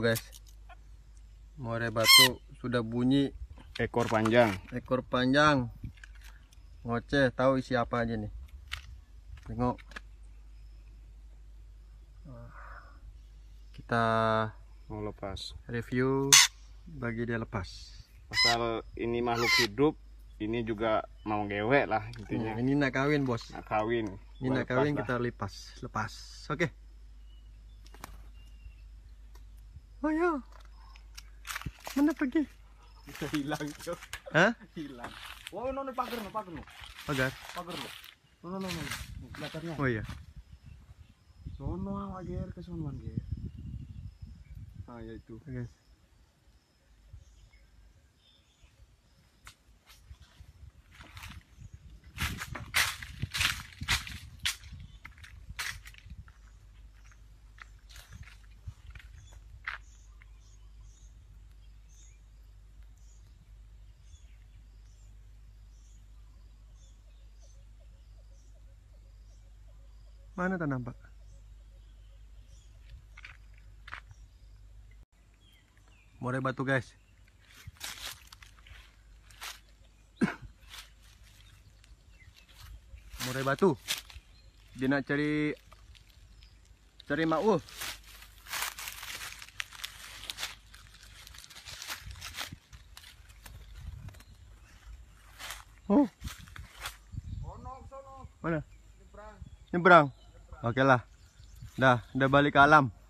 batu guys muara batu sudah bunyi ekor panjang ekor panjang ngoceh tahu isi apa aja nih tengok kita mau lepas review bagi dia lepas pasal ini makhluk hidup ini juga mau gewek lah intinya nah, ini nak kawin bos nak kawin ini nak kawin lah. kita lepas lepas oke okay. Oh Ayo. Iya. Mana pergi? Bisa hilang, Cok. Hah? Hilang. Wah, no, no, pagar, nono pagar, no. Pagar? Pagar, no. No, no, no, no. Belakangnya. Oh iya. Sono, wajar ke sono, wajar. Ah, ya itu. Guys. Okay. Mana tak nampak? Murai batu guys. Murai batu. Dia nak cari cari makwuf. Oh. Mana? Nyebrang. Nyebrang. Oke lah. Dah, udah balik ke alam.